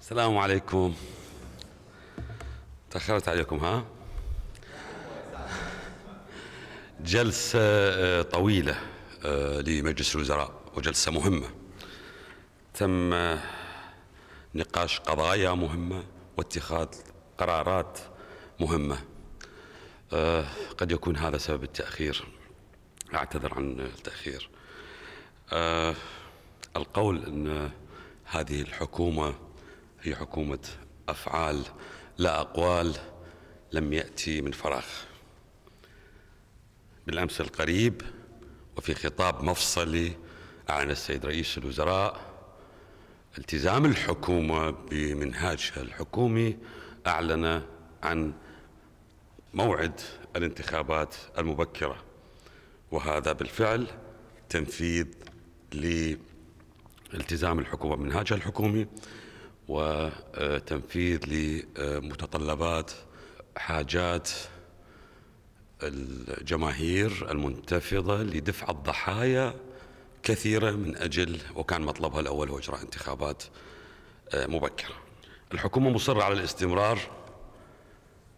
السلام عليكم تأخرت عليكم ها جلسة آه، طويلة آه، لمجلس الوزراء وجلسة مهمة تم آه، نقاش قضايا مهمة واتخاذ قرارات مهمة قد يكون هذا سبب التأخير أعتذر عن التأخير القول أن هذه الحكومة هي حكومة أفعال لا أقوال لم يأتي من فراغ بالأمس القريب وفي خطاب مفصلي أعلن السيد رئيس الوزراء التزام الحكومة بمنهاجها الحكومي أعلن عن موعد الانتخابات المبكرة وهذا بالفعل تنفيذ لالتزام الحكومة بمنهاجها الحكومي وتنفيذ لمتطلبات حاجات الجماهير المنتفضة لدفع الضحايا كثيرة من أجل وكان مطلبها الأول هو إجراء انتخابات آه، مبكرة الحكومة مصرة على الاستمرار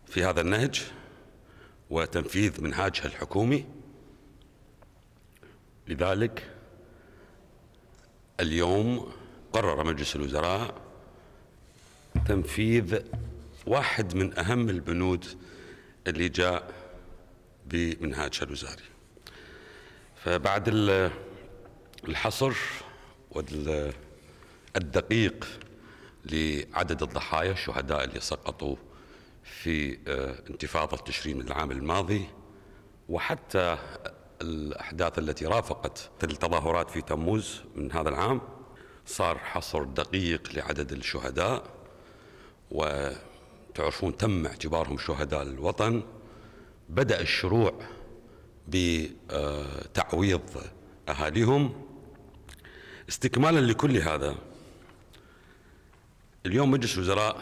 في هذا النهج وتنفيذ منهاجها الحكومي لذلك اليوم قرر مجلس الوزراء تنفيذ واحد من أهم البنود اللي جاء بمنهاج الوزاري فبعد الحصر والدقيق لعدد الضحايا الشهداء اللي سقطوا في آه، انتفاضة تشرين العام الماضي وحتى الأحداث التي رافقت التظاهرات في تموز من هذا العام صار حصر دقيق لعدد الشهداء وتعرفون تم اعتبارهم شهداء الوطن بدأ الشروع بتعويض أهاليهم استكمالا لكل هذا اليوم مجلس الوزراء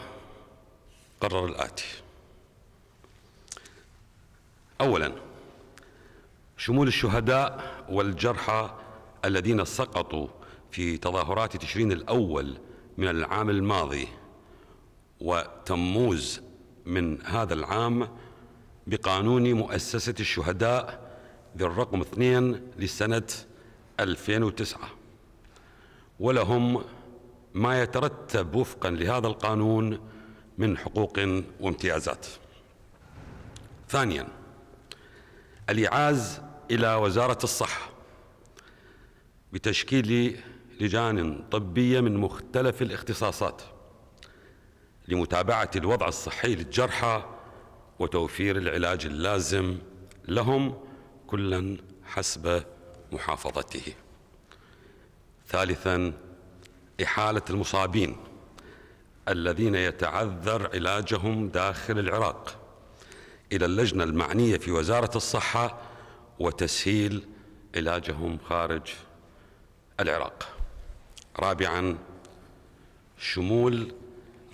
قرر الآتي أولا شمول الشهداء والجرحى الذين سقطوا في تظاهرات تشرين الأول من العام الماضي وتموز من هذا العام بقانون مؤسسة الشهداء ذي الرقم اثنين لسنة 2009 ولهم ما يترتب وفقا لهذا القانون من حقوق وامتيازات ثانيا الإعاز إلى وزارة الصحة بتشكيل لجان طبية من مختلف الاختصاصات لمتابعة الوضع الصحي للجرحى وتوفير العلاج اللازم لهم كلا حسب محافظته ثالثا إحالة المصابين الذين يتعذر علاجهم داخل العراق إلى اللجنة المعنية في وزارة الصحة وتسهيل علاجهم خارج العراق رابعا شمول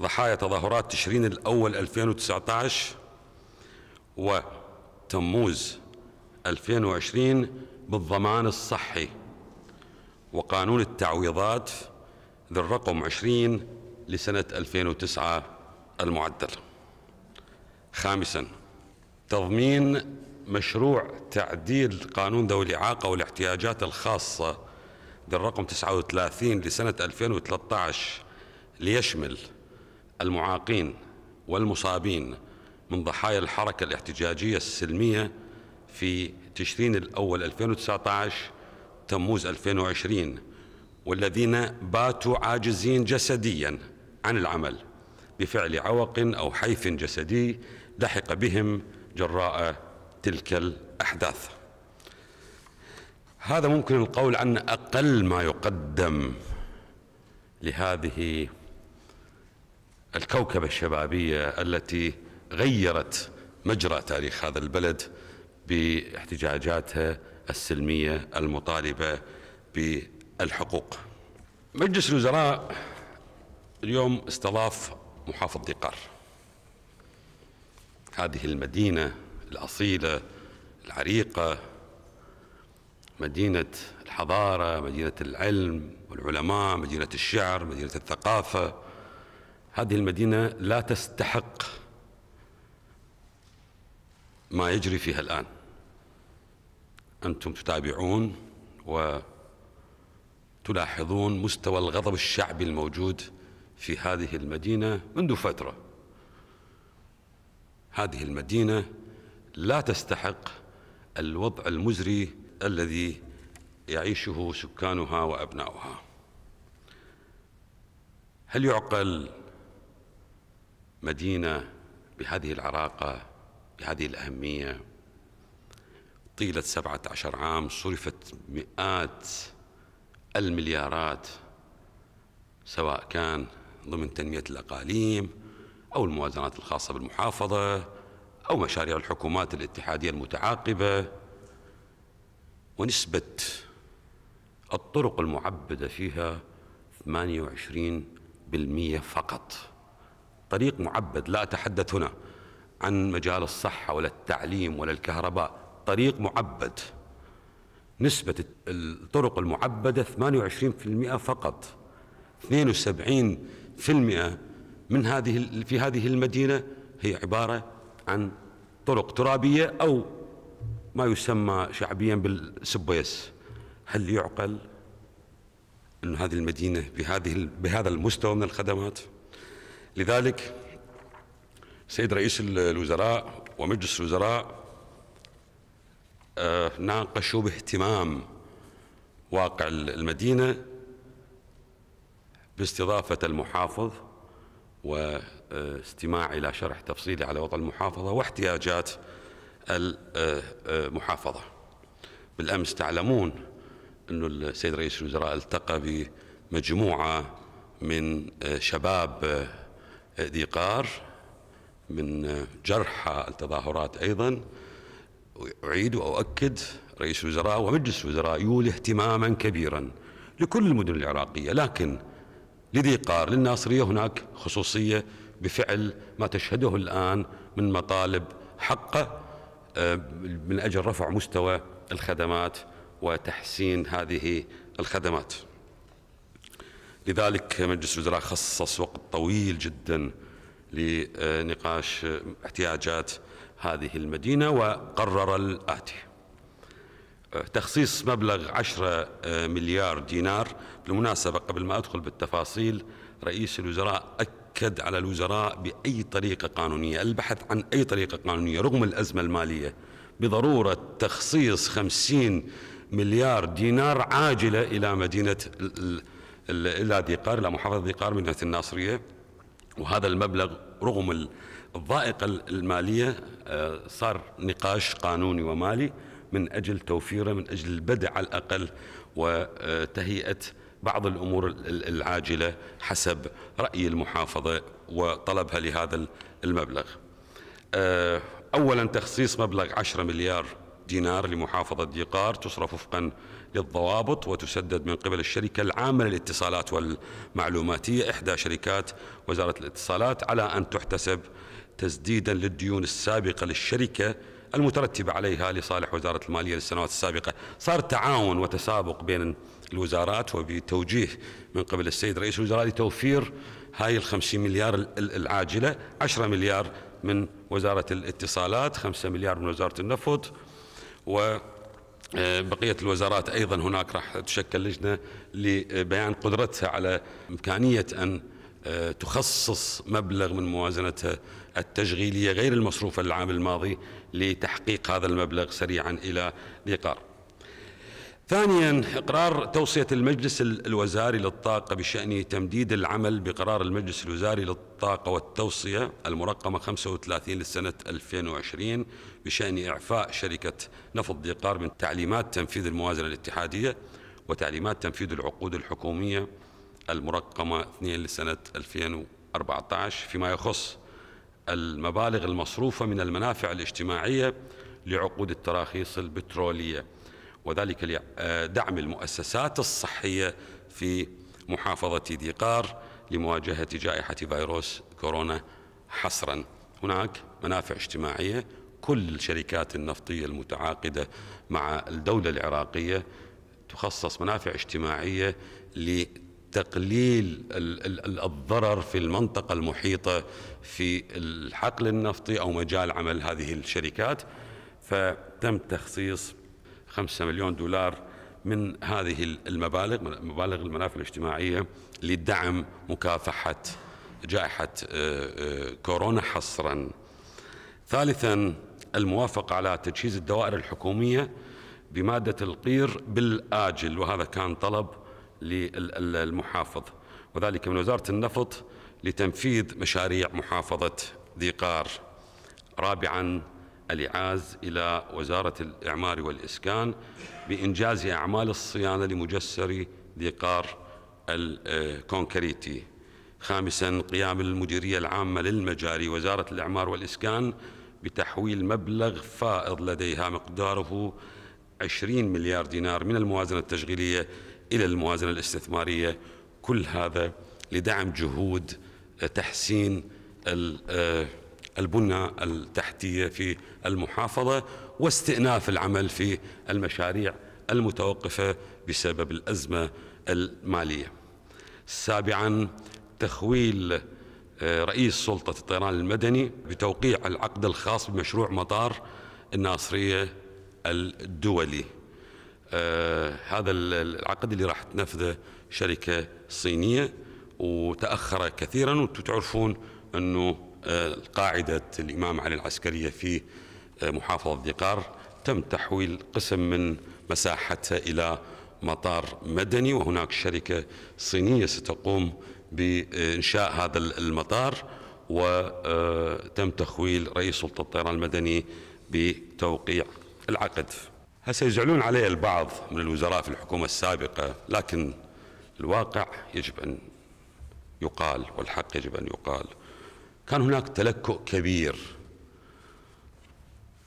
ضحايا تظاهرات تشرين الأول 2019 وتموز 2020 بالضمان الصحي وقانون التعويضات ذي الرقم 20 لسنة 2009 المعدل خامسا تضمين مشروع تعديل قانون ذوي الإعاقة والاحتياجات الخاصة ذي الرقم 39 لسنة 2013 ليشمل المعاقين والمصابين من ضحايا الحركة الاحتجاجية السلمية في تشرين الأول 2019 تموز 2020 والذين باتوا عاجزين جسديا عن العمل بفعل عوق أو حيف جسدي لحق بهم جراء تلك الأحداث هذا ممكن القول عن أقل ما يقدم لهذه الكوكبة الشبابية التي غيرت مجرى تاريخ هذا البلد باحتجاجاتها السلمية المطالبة بالحقوق مجلس الوزراء اليوم استضاف محافظ دقار هذه المدينة الأصيلة العريقة مدينة الحضارة مدينة العلم والعلماء مدينة الشعر مدينة الثقافة هذه المدينة لا تستحق ما يجري فيها الآن أنتم تتابعون وتلاحظون مستوى الغضب الشعبي الموجود في هذه المدينة منذ فترة هذه المدينة لا تستحق الوضع المزري الذي يعيشه سكانها وأبناؤها هل يعقل مدينة بهذه العراقة بهذه الأهمية طيلة سبعة عشر عام صرفت مئات المليارات سواء كان ضمن تنمية الأقاليم أو الموازنات الخاصة بالمحافظة أو مشاريع الحكومات الاتحادية المتعاقبة ونسبة الطرق المعبدة فيها 28% فقط طريق معبد لا أتحدث هنا عن مجال الصحة ولا التعليم ولا الكهرباء طريق معبد نسبة الطرق المعبدة 28% فقط 72% من هذه في هذه المدينة هي عبارة عن طرق ترابية أو ما يسمى شعبيا بالسبويس هل يعقل أن هذه المدينة بهذه بهذا المستوى من الخدمات؟ لذلك سيد رئيس الوزراء ومجلس الوزراء آه، ناقشوا باهتمام واقع المدينة باستضافة المحافظ واستماع إلى شرح تفصيلي على وضع المحافظة واحتياجات المحافظة بالأمس تعلمون أن السيد رئيس الوزراء التقى بمجموعة من شباب قار من جرحى التظاهرات أيضا أعيد وأؤكد رئيس الوزراء ومجلس الوزراء يولي اهتماما كبيرا لكل المدن العراقية لكن لذيقار للناصرية هناك خصوصية بفعل ما تشهده الآن من مطالب حقه آه، من أجل رفع مستوى الخدمات وتحسين هذه الخدمات لذلك مجلس الوزراء خصص وقت طويل جدا لنقاش احتياجات هذه المدينة وقرر الآتي تخصيص مبلغ 10 مليار دينار بالمناسبة قبل ما أدخل بالتفاصيل رئيس الوزراء أكد على الوزراء بأي طريقة قانونية البحث عن أي طريقة قانونية رغم الأزمة المالية بضرورة تخصيص 50 مليار دينار عاجلة إلى مدينة إلى ديقار إلى محافظة ديقار مدينة الناصرية وهذا المبلغ رغم الضائقة المالية آه، صار نقاش قانوني ومالي من أجل توفيره من أجل البدء على الأقل وتهيئة بعض الأمور العاجلة حسب رأي المحافظة وطلبها لهذا المبلغ آه، أولا تخصيص مبلغ 10 مليار دينار لمحافظة ديقار تصرف وفقا للضوابط وتسدد من قبل الشركة العامة للاتصالات والمعلوماتية إحدى شركات وزارة الاتصالات على أن تحتسب تسديدا للديون السابقة للشركة المترتبة عليها لصالح وزارة المالية للسنوات السابقة صار تعاون وتسابق بين الوزارات وبتوجيه من قبل السيد رئيس الوزراء لتوفير هاي الخمسين مليار العاجلة عشرة مليار من وزارة الاتصالات خمسة مليار من وزارة النفط و آه، بقية الوزارات أيضا هناك راح تشكل لجنة لبيان قدرتها على إمكانية أن آه، تخصص مبلغ من موازنتها التشغيلية غير المصروفة للعام الماضي لتحقيق هذا المبلغ سريعا إلى الإيقار ثانيا إقرار توصية المجلس الوزاري للطاقة بشأن تمديد العمل بقرار المجلس الوزاري للطاقة والتوصية المرقمة 35 لسنة 2020 بشأن إعفاء شركة نفط ديقار من تعليمات تنفيذ الموازنة الاتحادية وتعليمات تنفيذ العقود الحكومية المرقمة 2 لسنة 2014 فيما يخص المبالغ المصروفة من المنافع الاجتماعية لعقود التراخيص البترولية وذلك لدعم المؤسسات الصحية في محافظة ديقار لمواجهة جائحة فيروس كورونا حصرا هناك منافع اجتماعية كل الشركات النفطية المتعاقدة مع الدولة العراقية تخصص منافع اجتماعية لتقليل الضرر في المنطقة المحيطة في الحقل النفطي أو مجال عمل هذه الشركات فتم تخصيص 5 مليون دولار من هذه المبالغ مبالغ المنافع الاجتماعية لدعم مكافحة جائحة آه، آه، كورونا حصرا ثالثا الموافقة على تجهيز الدوائر الحكومية بمادة القير بالآجل وهذا كان طلب للمحافظ وذلك من وزارة النفط لتنفيذ مشاريع محافظة ذي قار رابعا الإعاز إلى وزارة الإعمار والإسكان بإنجاز أعمال الصيانة لمجسر ذي قار الكونكريتي خامسا قيام المديرية العامة للمجاري وزارة الإعمار والإسكان بتحويل مبلغ فائض لديها مقداره 20 مليار دينار من الموازنة التشغيلية إلى الموازنة الاستثمارية كل هذا لدعم جهود تحسين آه، البنى التحتية في المحافظة واستئناف العمل في المشاريع المتوقفة بسبب الأزمة المالية سابعا تخويل رئيس سلطة الطيران المدني بتوقيع العقد الخاص بمشروع مطار الناصرية الدولي آه، هذا العقد اللي راح تنفذه شركة صينية وتأخر كثيرا وانتم تعرفون أنه آه، قاعدة الإمام علي العسكرية في آه، محافظة ذقار تم تحويل قسم من مساحتها إلى مطار مدني وهناك شركة صينية ستقوم بإنشاء هذا المطار وتم تخويل رئيس سلطة الطيران المدني بتوقيع العقد هسه يزعلون عليه البعض من الوزراء في الحكومة السابقة لكن الواقع يجب أن يقال والحق يجب أن يقال كان هناك تلكؤ كبير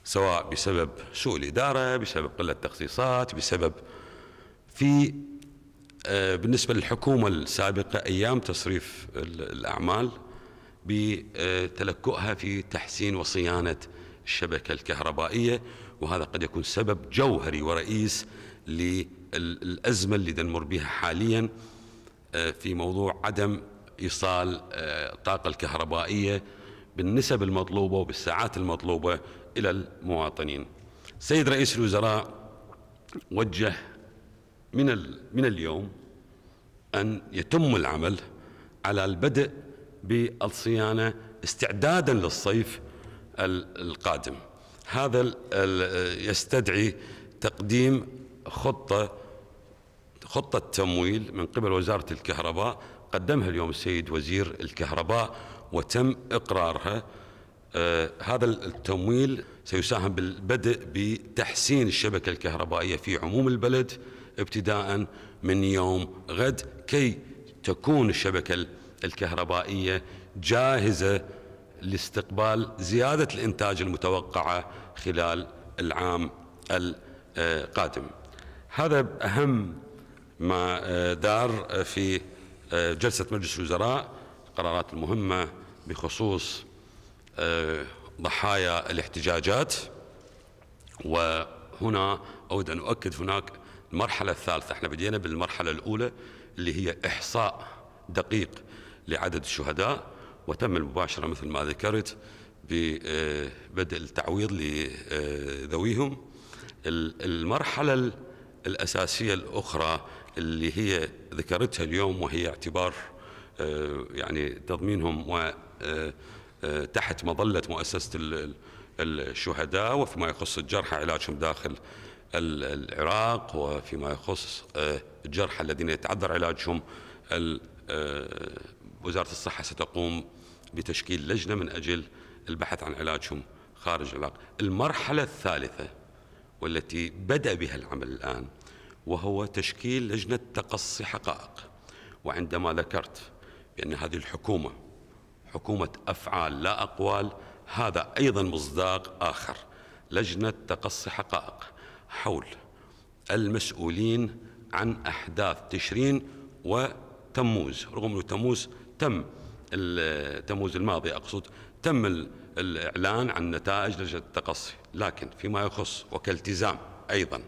سواء بسبب سوء الإدارة بسبب قلة تخصيصات بسبب في آه، بالنسبة للحكومة السابقة أيام تصريف الأعمال بتلكؤها في تحسين وصيانة الشبكة الكهربائية وهذا قد يكون سبب جوهري ورئيس للأزمة اللي نمر بها حاليا آه، في موضوع عدم إيصال آه، الطاقة الكهربائية بالنسب المطلوبة وبالساعات المطلوبة إلى المواطنين سيد رئيس الوزراء وجه من من اليوم ان يتم العمل على البدء بالصيانه استعدادا للصيف القادم هذا يستدعي تقديم خطه خطه تمويل من قبل وزاره الكهرباء قدمها اليوم السيد وزير الكهرباء وتم اقرارها آه، هذا التمويل سيساهم بالبدء بتحسين الشبكه الكهربائيه في عموم البلد ابتداء من يوم غد كي تكون الشبكة الكهربائية جاهزة لاستقبال زيادة الإنتاج المتوقعة خلال العام القادم هذا أهم ما آه، دار آه، في آه، جلسة مجلس الوزراء القرارات المهمة بخصوص ضحايا الاحتجاجات وهنا أود أن أؤكد هناك المرحلة الثالثة احنا بدينا بالمرحلة الأولى اللي هي إحصاء دقيق لعدد الشهداء وتم المباشرة مثل ما ذكرت ببدء آه، التعويض لذويهم المرحلة الأساسية الأخرى اللي هي ذكرتها اليوم وهي اعتبار آه، يعني تضمينهم و آه، تحت مظلة مؤسسة الشهداء وفيما يخص الجرحى علاجهم داخل العراق وفيما يخص آه، الجرحى الذين يتعذر علاجهم آه، وزارة الصحة ستقوم بتشكيل لجنة من أجل البحث عن علاجهم خارج العراق المرحلة الثالثة والتي بدأ بها العمل الآن وهو تشكيل لجنة تقصي حقائق وعندما ذكرت بأن هذه الحكومة حكومة أفعال لا أقوال هذا أيضا مصداق آخر لجنة تقصي حقائق حول المسؤولين عن أحداث تشرين وتموز رغم أنه تموز تم تموز الماضي أقصد تم الإعلان عن نتائج لجنة التقصي لكن فيما يخص وكالتزام أيضا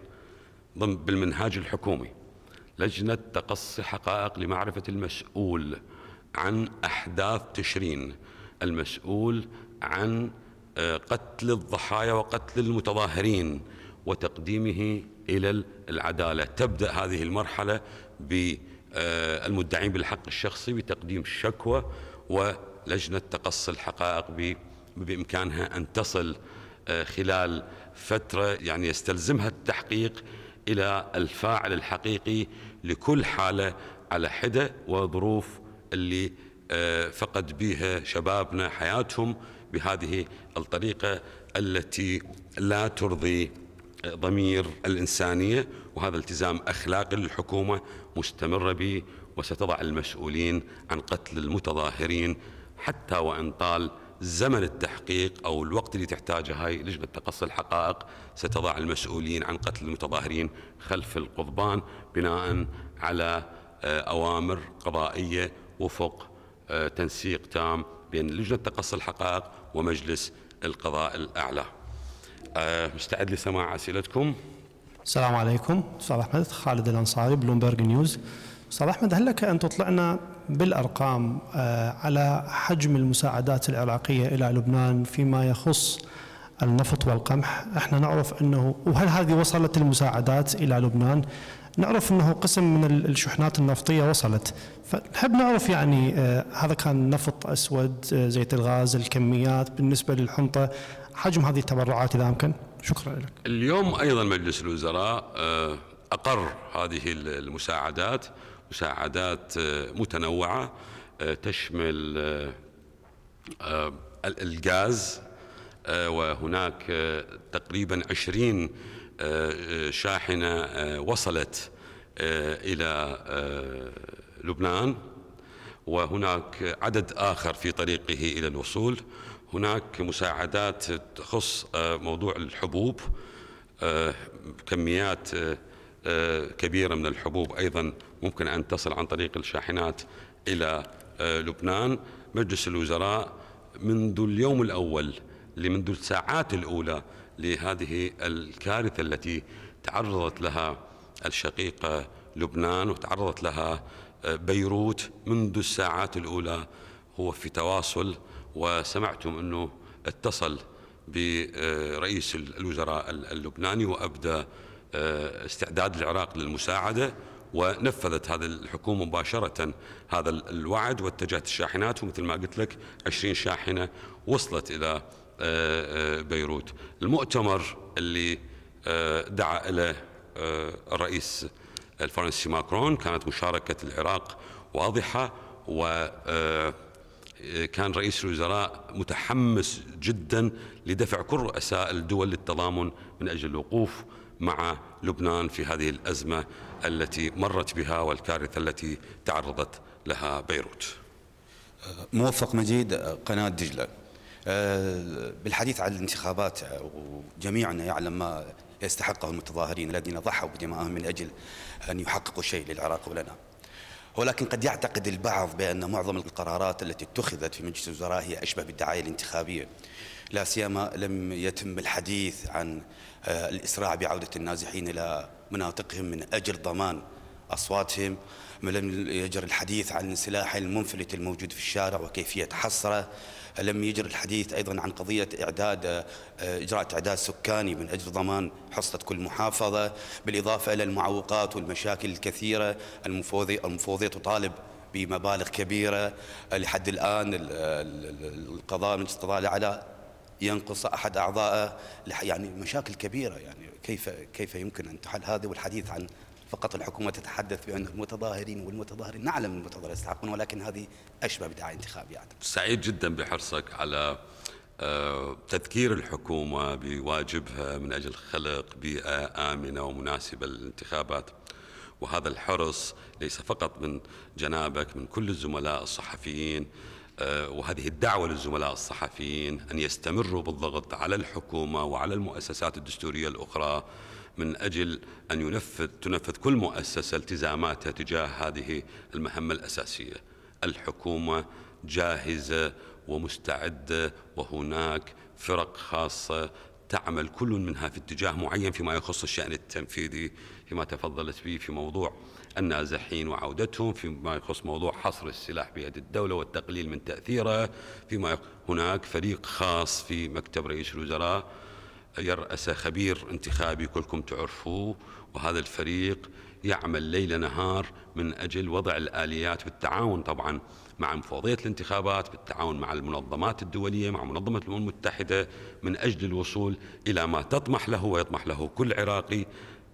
ضمن بالمنهاج الحكومي لجنة تقصي حقائق لمعرفة المسؤول عن أحداث تشرين المسؤول عن آه، قتل الضحايا وقتل المتظاهرين وتقديمه إلى العدالة تبدأ هذه المرحلة بالمدعين بالحق الشخصي بتقديم شكوى ولجنة تقصي الحقائق بإمكانها أن تصل آه، خلال فترة يعني يستلزمها التحقيق إلى الفاعل الحقيقي لكل حالة على حدة وظروف اللي آه، فقد بها شبابنا حياتهم بهذه الطريقة التي لا ترضي ضمير الإنسانية وهذا التزام أخلاقي للحكومة مستمرة به وستضع المسؤولين عن قتل المتظاهرين حتى وإن طال زمن التحقيق أو الوقت اللي تحتاجه هاي لجنة تقصي الحقائق ستضع المسؤولين عن قتل المتظاهرين خلف القضبان بناء على آه، أوامر قضائية وفق آه، تنسيق تام بين لجنة تقصي الحقائق ومجلس القضاء الأعلى آه، مستعد لسماع أسئلتكم السلام عليكم أستاذ أحمد خالد الأنصاري بلومبرج نيوز أستاذ أحمد هل لك أن تطلعنا بالأرقام آه، على حجم المساعدات العراقية إلى لبنان فيما يخص النفط والقمح احنا نعرف انه وهل هذه وصلت المساعدات الى لبنان نعرف انه قسم من الشحنات النفطيه وصلت فنحب نعرف يعني آه، هذا كان نفط اسود زيت الغاز الكميات بالنسبه للحنطه حجم هذه التبرعات إذا أمكن شكرا لك اليوم أيضا مجلس الوزراء آه، أقر هذه المساعدات مساعدات آه، متنوعة آه، تشمل الغاز وهناك تقريبا عشرين شاحنة وصلت إلى لبنان وهناك عدد آخر في طريقه إلى الوصول هناك مساعدات تخص آه، موضوع الحبوب آه، كميات آه، كبيرة من الحبوب أيضا ممكن أن تصل عن طريق الشاحنات إلى لبنان مجلس الوزراء منذ اليوم الأول لمنذ الساعات الأولى لهذه الكارثة التي تعرضت لها الشقيقة لبنان وتعرضت لها بيروت منذ الساعات الأولى هو في تواصل وسمعتم أنه اتصل برئيس الوزراء اللبناني وأبدى آه، استعداد العراق للمساعدة ونفذت هذه الحكومة مباشرة هذا الوعد واتجهت الشاحنات ومثل ما قلت لك 20 شاحنة وصلت إلى آه، آه، بيروت المؤتمر اللي دعا إليه الرئيس الفرنسي ماكرون كانت مشاركة العراق واضحة و كان رئيس الوزراء متحمس جدا لدفع كل رؤساء الدول للتضامن من أجل الوقوف مع لبنان في هذه الأزمة التي مرت بها والكارثة التي تعرضت لها بيروت موفق مجيد قناة دجلة آه، بالحديث عن الانتخابات آه، وجميعنا يعلم ما يستحقه المتظاهرين الذين ضحوا بدمائهم من أجل أن يحققوا شيء للعراق ولنا ولكن قد يعتقد البعض بأن معظم القرارات التي اتخذت في مجلس الوزراء هي أشبه بالدعاية الانتخابية لا سيما لم يتم الحديث عن آه، الإسراع بعودة النازحين إلى مناطقهم من أجل ضمان أصواتهم لم يجر الحديث عن سلاح المنفلت الموجود في الشارع وكيفية حصره لم يجر الحديث أيضا عن قضية إعداد آه، إجراء إعداد سكاني من أجل ضمان حصة كل محافظة بالإضافة إلى المعوقات والمشاكل الكثيرة المفوضية تطالب بمبالغ كبيرة آه، لحد الآن القضاء من القضاء الأعلى ينقص أحد أعضائه يعني مشاكل كبيرة يعني كيف كيف يمكن أن تحل هذا والحديث عن فقط الحكومة تتحدث بأن المتظاهرين والمتظاهرين نعلم المتظاهرين يستحقون ولكن هذه أشبه بدعاية انتخابية يعني. أعتقد سعيد جدا بحرصك على آه، تذكير الحكومة بواجبها من أجل خلق بيئة آمنة ومناسبة للانتخابات وهذا الحرص ليس فقط من جنابك من كل الزملاء الصحفيين آه، وهذه الدعوة للزملاء الصحفيين أن يستمروا بالضغط على الحكومة وعلى المؤسسات الدستورية الأخرى من أجل أن ينفذ تنفذ كل مؤسسة التزاماتها تجاه هذه المهمة الأساسية الحكومة جاهزة ومستعدة وهناك فرق خاصة تعمل كل منها في اتجاه معين فيما يخص الشأن التنفيذي فيما تفضلت به في موضوع النازحين وعودتهم فيما يخص موضوع حصر السلاح بيد الدولة والتقليل من تأثيره فيما هناك فريق خاص في مكتب رئيس الوزراء يرأس خبير انتخابي كلكم تعرفوه وهذا الفريق يعمل ليل نهار من أجل وضع الآليات بالتعاون طبعا مع مفوضية الانتخابات بالتعاون مع المنظمات الدولية مع منظمة الأمم المتحدة من أجل الوصول إلى ما تطمح له ويطمح له كل عراقي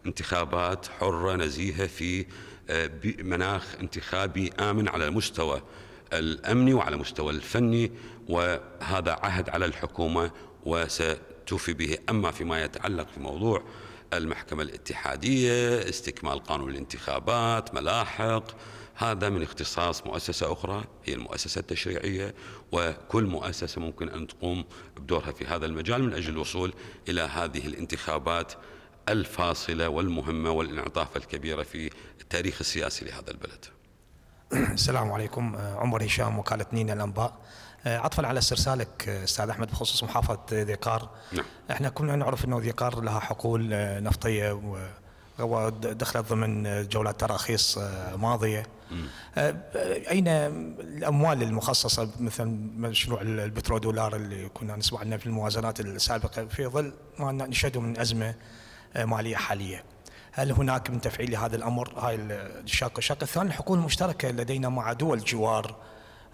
انتخابات حرة نزيهة في آه، مناخ انتخابي آمن على المستوى الأمني وعلى المستوى الفني وهذا عهد على الحكومة وس توفي به أما فيما يتعلق بموضوع المحكمة الاتحادية استكمال قانون الانتخابات ملاحق هذا من اختصاص مؤسسة أخرى هي المؤسسة التشريعية وكل مؤسسة ممكن أن تقوم بدورها في هذا المجال من أجل الوصول إلى هذه الانتخابات الفاصلة والمهمة والانعطاف الكبيرة في التاريخ السياسي لهذا البلد السلام عليكم عمر هشام وكالة نينا الأنباء آه، عطفا على استرسالك آه، استاذ احمد بخصوص محافظه ذيقار نعم. احنا كلنا نعرف انه ذيقار لها حقول آه، نفطيه ودخلت ضمن جولات تراخيص ماضيه مم. اين الاموال المخصصه مثل مشروع البترول دولار اللي كنا نسمع عنه في الموازنات السابقه في ظل ما نشهده من ازمه ماليه حاليه هل هناك من تفعيل هذا الامر هاي الشق الشق الثاني الحقول المشتركه لدينا مع دول جوار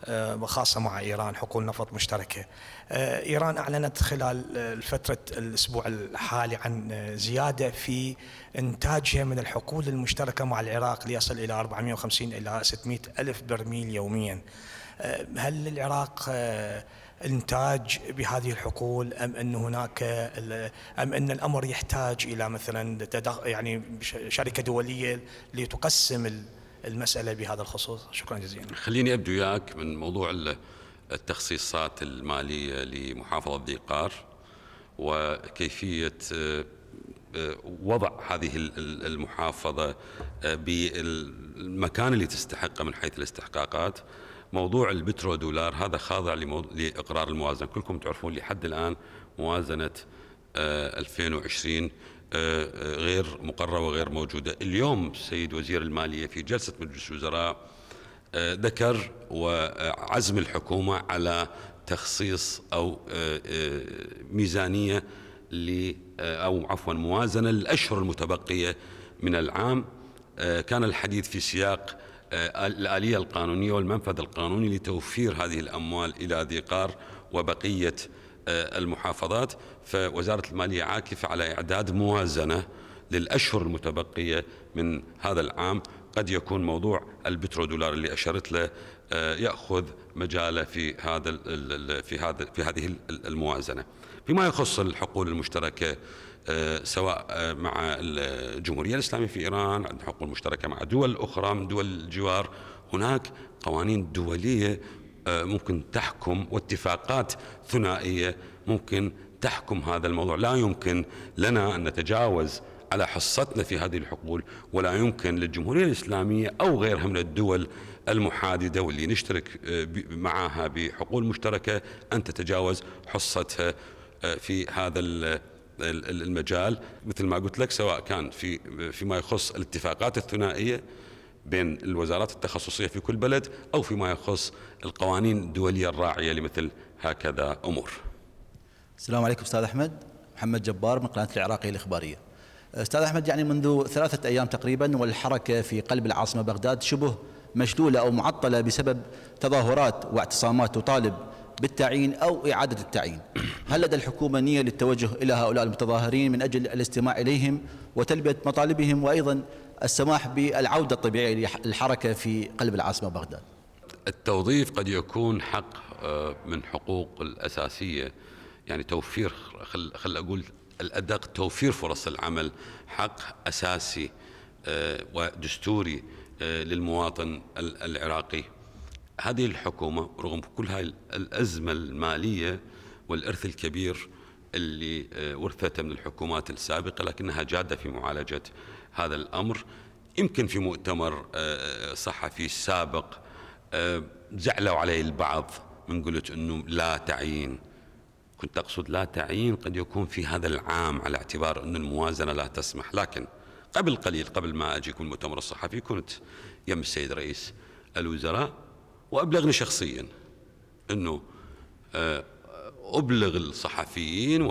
آه، خاصة مع إيران حقول نفط مشتركة آه، إيران أعلنت خلال فترة الأسبوع الحالي عن آه، زيادة في إنتاجها من الحقول المشتركة مع العراق ليصل إلى 450 إلى 600 ألف برميل يوميا هل العراق انتاج بهذه الحقول ام ان هناك ام ان الامر يحتاج الى مثلا يعني شركه دوليه لتقسم المسألة بهذا الخصوص شكرا جزيلا خليني أبدو وياك من موضوع التخصيصات المالية لمحافظة ذي قار وكيفية آه، آه، وضع هذه المحافظة آه، بالمكان اللي تستحقه من حيث الاستحقاقات موضوع البترو دولار هذا خاضع لإقرار الموازنة كلكم تعرفون لحد الآن موازنة 2020 آه، آه، غير مقررة وغير موجودة اليوم السيد وزير المالية في جلسة مجلس الوزراء آه، ذكر وعزم الحكومة على تخصيص أو ميزانية أو عفوا موازنة للأشهر المتبقية من العام كان الحديث في سياق الآلية القانونية والمنفذ القانوني لتوفير هذه الأموال إلى ذي قار وبقية آه، المحافظات فوزارة المالية عاكفة على إعداد موازنة للأشهر المتبقية من هذا العام قد يكون موضوع البترودولار اللي أشرت له آه، يأخذ مجاله في هذا في هذا في هذه الموازنة فيما يخص الحقول المشتركة آه، سواء مع الجمهورية الإسلامية في إيران عندنا حقول مشتركة مع دول أخرى من دول الجوار هناك قوانين دولية آه، ممكن تحكم واتفاقات ثنائيه ممكن تحكم هذا الموضوع لا يمكن لنا ان نتجاوز على حصتنا في هذه الحقول ولا يمكن للجمهورية الإسلامية أو غيرها من الدول المحاددة واللي نشترك آه، معها بحقول مشتركة أن تتجاوز حصتها آه، في هذا المجال مثل ما قلت لك سواء كان في فيما يخص الاتفاقات الثنائية بين الوزارات التخصصية في كل بلد أو فيما يخص القوانين الدولية الراعية لمثل هكذا أمور السلام عليكم أستاذ أحمد محمد جبار من قناة العراقية الإخبارية أستاذ أحمد يعني منذ ثلاثة أيام تقريبا والحركة في قلب العاصمة بغداد شبه مشلولة أو معطلة بسبب تظاهرات واعتصامات تطالب بالتعيين أو إعادة التعيين هل لدى الحكومة نية للتوجه إلى هؤلاء المتظاهرين من أجل الاستماع إليهم وتلبية مطالبهم وأيضا السماح بالعودة الطبيعية للحركة في قلب العاصمة بغداد التوظيف قد يكون حق آه، من حقوق الأساسية يعني توفير خل, خل أقول الأدق توفير فرص العمل حق أساسي آه، ودستوري آه، للمواطن العراقي هذه الحكومة رغم كل هاي الأزمة المالية والإرث الكبير اللي ورثته من الحكومات السابقة لكنها جادة في معالجة هذا الأمر يمكن في مؤتمر آه، صحفي سابق آه، زعلوا عليه البعض من قلت أنه لا تعيين كنت أقصد لا تعيين قد يكون في هذا العام على اعتبار أن الموازنة لا تسمح لكن قبل قليل قبل ما أجيكم المؤتمر الصحفي كنت يم السيد رئيس الوزراء وأبلغني شخصيا أنه آه، أبلغ الصحفيين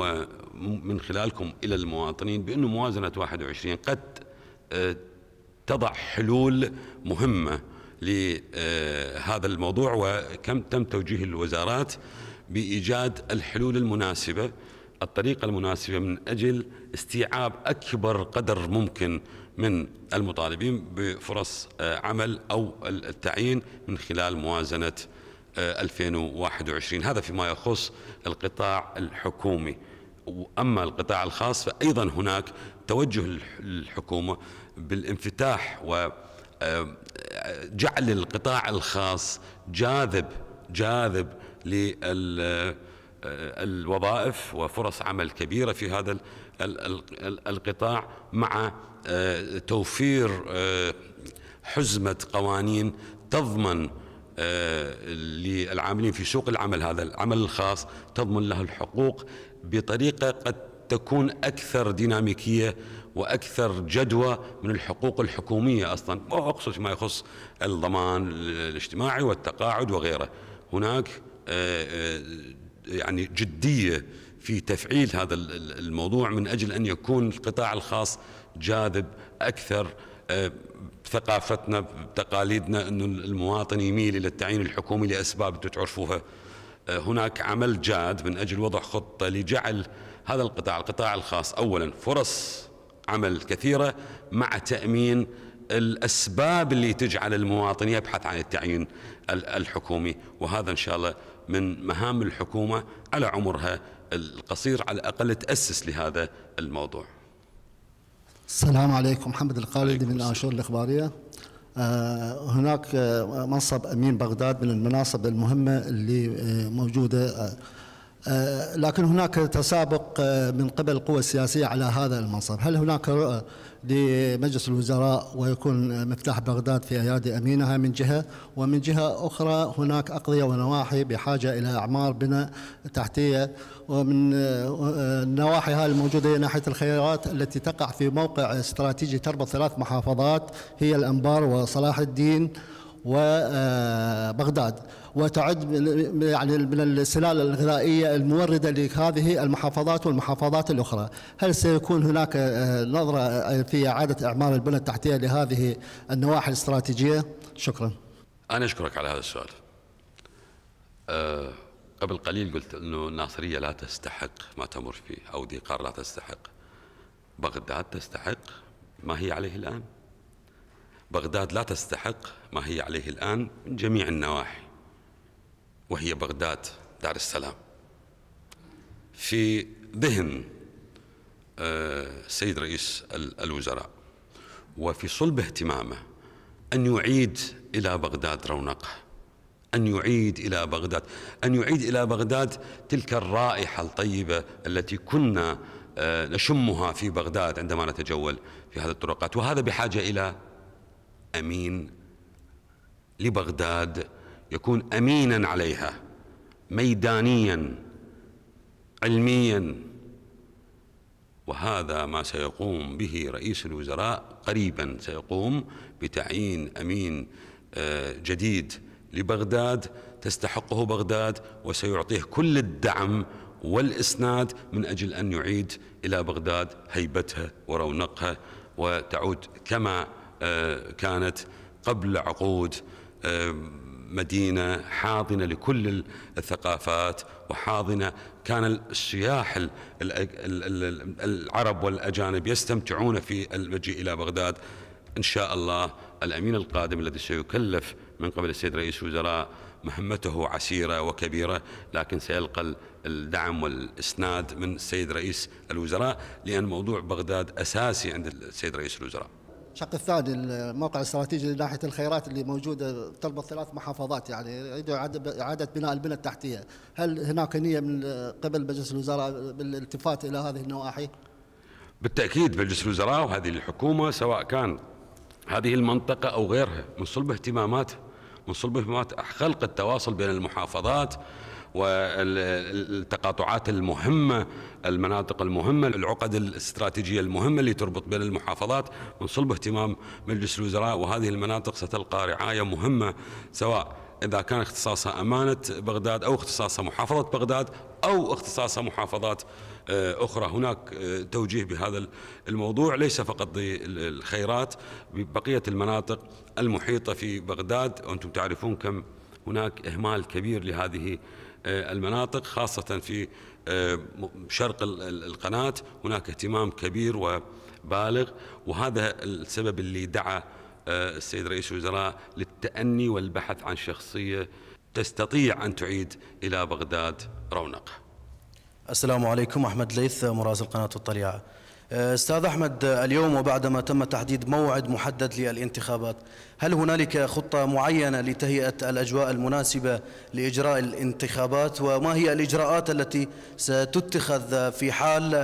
ومن خلالكم إلى المواطنين بأنه موازنة 21 قد تضع حلول مهمة لهذا الموضوع وكم تم توجيه الوزارات بإيجاد الحلول المناسبة الطريقة المناسبة من أجل استيعاب أكبر قدر ممكن من المطالبين بفرص آه، عمل أو التعيين من خلال موازنة 2021 آه، هذا فيما يخص القطاع الحكومي وأما القطاع الخاص فأيضا هناك توجه الحكومة بالانفتاح وجعل آه، القطاع الخاص جاذب جاذب للوظائف آه، وفرص عمل كبيرة في هذا القطاع مع آه، توفير حزمة قوانين تضمن للعاملين في سوق العمل هذا العمل الخاص تضمن له الحقوق بطريقة قد تكون أكثر ديناميكية وأكثر جدوى من الحقوق الحكومية أصلا وأقصد ما يخص الضمان الاجتماعي والتقاعد وغيره هناك آه، آه، يعني جدية في تفعيل هذا الموضوع من أجل أن يكون القطاع الخاص جاذب أكثر بثقافتنا آه، بتقاليدنا أن المواطن يميل إلى التعيين الحكومي لأسباب أنتم تعرفوها هناك عمل جاد من أجل وضع خطة لجعل هذا القطاع القطاع الخاص أولا فرص عمل كثيرة مع تأمين الأسباب اللي تجعل المواطن يبحث عن التعيين الحكومي وهذا إن شاء الله من مهام الحكومة على عمرها القصير على الأقل تأسس لهذا الموضوع السلام عليكم محمد القالد من الأنشور الإخبارية آه، هناك آه، منصب أمين بغداد من المناصب المهمة اللي آه، موجودة آه، لكن هناك تسابق آه، من قبل القوى السياسية على هذا المنصب هل هناك رؤى لمجلس الوزراء ويكون مفتاح بغداد في أيادي أمينها من جهة ومن جهة أخرى هناك أقضية ونواحي بحاجة إلى أعمار بناء تحتية ومن النواحي آه، هذه الموجودة ناحية الخيرات التي تقع في موقع استراتيجي تربط ثلاث محافظات هي الأنبار وصلاح الدين وبغداد وتعد يعني من السلال الغذائيه المورده لهذه المحافظات والمحافظات الاخرى، هل سيكون هناك آه، نظره آه، في اعاده اعمار البنى التحتيه لهذه النواحي الاستراتيجيه؟ شكرا. انا اشكرك على هذا السؤال. آه، قبل قليل قلت انه الناصريه لا تستحق ما تمر فيه او ذي قار لا تستحق. بغداد تستحق ما هي عليه الان. بغداد لا تستحق ما هي عليه الآن من جميع النواحي وهي بغداد دار السلام في ذهن السيد آه، رئيس الوزراء وفي صلب اهتمامه أن يعيد إلى بغداد رونقه أن يعيد إلى بغداد أن يعيد إلى بغداد تلك الرائحة الطيبة التي كنا آه، نشمها في بغداد عندما نتجول في هذه الطرقات وهذا بحاجة إلى أمين لبغداد يكون امينا عليها ميدانيا علميا وهذا ما سيقوم به رئيس الوزراء قريبا سيقوم بتعيين امين آه، جديد لبغداد تستحقه بغداد وسيعطيه كل الدعم والاسناد من اجل ان يعيد الى بغداد هيبتها ورونقها وتعود كما آه، كانت قبل عقود مدينة حاضنة لكل الثقافات وحاضنة كان السياح العرب والأجانب يستمتعون في المجيء إلى بغداد إن شاء الله الأمين القادم الذي سيكلف من قبل السيد رئيس الوزراء مهمته عسيرة وكبيرة لكن سيلقى الدعم والإسناد من السيد رئيس الوزراء لأن موضوع بغداد أساسي عند السيد رئيس الوزراء الشق الثاني الموقع الاستراتيجي لناحيه الخيرات اللي موجوده تربط ثلاث محافظات يعني يريدوا اعاده بناء البنى التحتيه، هل هناك نيه من قبل مجلس الوزراء بالالتفات الى هذه النواحي؟ بالتاكيد مجلس الوزراء وهذه الحكومه سواء كان هذه المنطقه او غيرها من صلب اهتمامات من صلب اهتمامات خلق التواصل بين المحافظات والتقاطعات المهمة المناطق المهمة العقد الاستراتيجية المهمة اللي تربط بين المحافظات من صلب اهتمام مجلس الوزراء وهذه المناطق ستلقى رعاية مهمة سواء إذا كان اختصاصها أمانة بغداد أو اختصاصها محافظة بغداد أو اختصاصها محافظات آه، أخرى هناك آه، توجيه بهذا الموضوع ليس فقط الخيرات بقية المناطق المحيطة في بغداد وأنتم تعرفون كم هناك إهمال كبير لهذه آه، المناطق خاصة في آه، شرق القناة هناك اهتمام كبير وبالغ وهذا السبب اللي دعا آه، السيد رئيس الوزراء للتأني والبحث عن شخصية تستطيع أن تعيد إلى بغداد رونقها السلام عليكم أحمد ليث مراسل قناة الطليعة آه، استاذ احمد اليوم وبعدما تم تحديد موعد محدد للانتخابات هل هنالك خطه معينه لتهيئه الاجواء المناسبه لاجراء الانتخابات وما هي الاجراءات التي ستتخذ في حال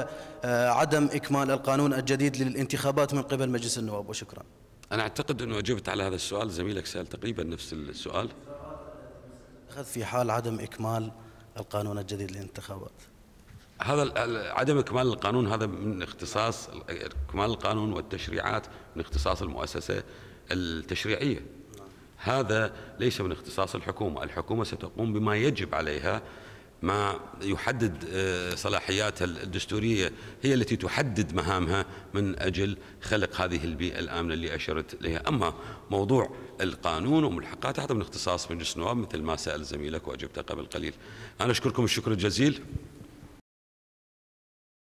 آه، عدم اكمال القانون الجديد للانتخابات من قبل مجلس النواب وشكرا انا اعتقد انه اجبت على هذا السؤال زميلك سال تقريبا نفس السؤال في حال عدم اكمال القانون الجديد للانتخابات هذا عدم اكمال القانون هذا من اختصاص اكمال القانون والتشريعات من اختصاص المؤسسه التشريعيه هذا ليس من اختصاص الحكومه الحكومه ستقوم بما يجب عليها ما يحدد آه، صلاحياتها الدستوريه هي التي تحدد مهامها من اجل خلق هذه البيئه الامنه اللي اشرت اليها، اما موضوع القانون وملحقاته هذا من اختصاص مجلس النواب مثل ما سال زميلك واجبته قبل قليل. انا اشكركم الشكر الجزيل.